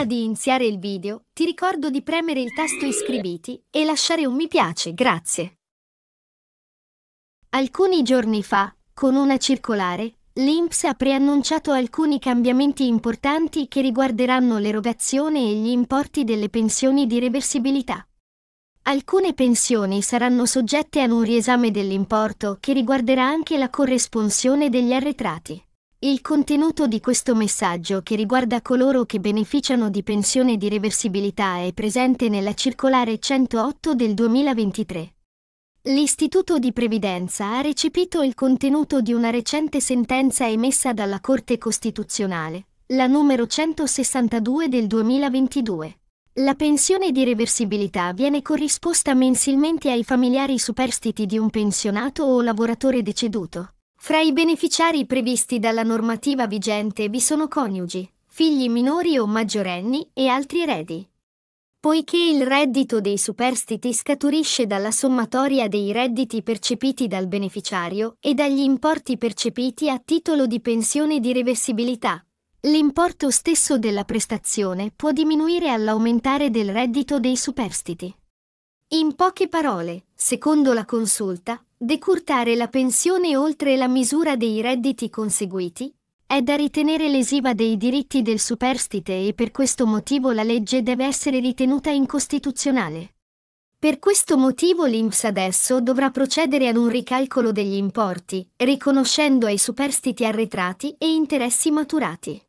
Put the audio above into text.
Prima di iniziare il video, ti ricordo di premere il tasto iscriviti e lasciare un mi piace, grazie. Alcuni giorni fa, con una circolare, l'INPS ha preannunciato alcuni cambiamenti importanti che riguarderanno l'erogazione e gli importi delle pensioni di reversibilità. Alcune pensioni saranno soggette ad un riesame dell'importo che riguarderà anche la corresponsione degli arretrati. Il contenuto di questo messaggio che riguarda coloro che beneficiano di pensione di reversibilità è presente nella circolare 108 del 2023. L'Istituto di Previdenza ha recepito il contenuto di una recente sentenza emessa dalla Corte Costituzionale, la numero 162 del 2022. La pensione di reversibilità viene corrisposta mensilmente ai familiari superstiti di un pensionato o lavoratore deceduto. Fra i beneficiari previsti dalla normativa vigente vi sono coniugi, figli minori o maggiorenni e altri eredi. Poiché il reddito dei superstiti scaturisce dalla sommatoria dei redditi percepiti dal beneficiario e dagli importi percepiti a titolo di pensione di reversibilità, l'importo stesso della prestazione può diminuire all'aumentare del reddito dei superstiti. In poche parole, secondo la consulta, decurtare la pensione oltre la misura dei redditi conseguiti è da ritenere lesiva dei diritti del superstite e per questo motivo la legge deve essere ritenuta incostituzionale. Per questo motivo l'INPS adesso dovrà procedere ad un ricalcolo degli importi, riconoscendo ai superstiti arretrati e interessi maturati.